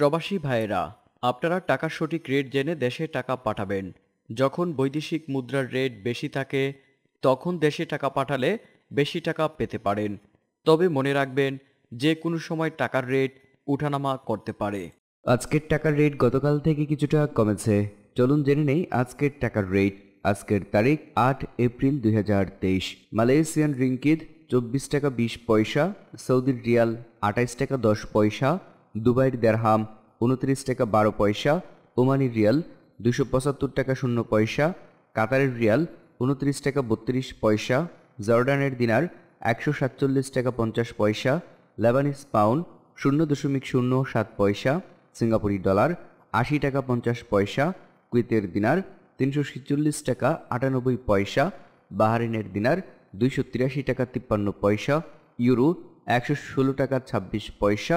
প্রবাসী ভাইয়েরা আপনারা টাকার সঠিক রেট জেনে দেশে টাকা পাঠাবেন যখন বৈদেশিক মুদ্রার রেট বেশি থাকে তখন দেশে টাকা পাঠালে বেশি টাকা পেতে পারেন তবে মনে রাখবেন যে কোনো সময় টাকার রেট উঠানামা করতে পারে আজকের টাকার রেট গতকাল থেকে কিছুটা কমেছে চলুন জেনে নেই আজকের টাকার রেট আজকের তারিখ আট এপ্রিল দুই মালয়েশিয়ান রিঙ্কিত চব্বিশ টাকা বিশ পয়সা সৌদির রিয়াল আঠাইশ টাকা দশ পয়সা দুবাইয়ের দেড়হাম উনত্রিশ টাকা বারো পয়সা ওমানির রিয়াল দুশো পঁচাত্তর টাকা শূন্য পয়সা কাতারের রিয়াল উনত্রিশ টাকা বত্রিশ পয়সা জর্ডানের দিনার একশো সাতচল্লিশ টাকা পঞ্চাশ পয়সা লেবানিস পাউন্ড শূন্য দশমিক শূন্য সাত পয়সা সিঙ্গাপুরি ডলার আশি টাকা পঞ্চাশ পয়সা কুইতের দিনার তিনশো ছিচল্লিশ টাকা আটানব্বই পয়সা বাহারিনের দিনার দুইশো তিরাশি টাকা তিপ্পান্ন পয়সা ইউরো একশো ষোলো টাকা ছাব্বিশ পয়সা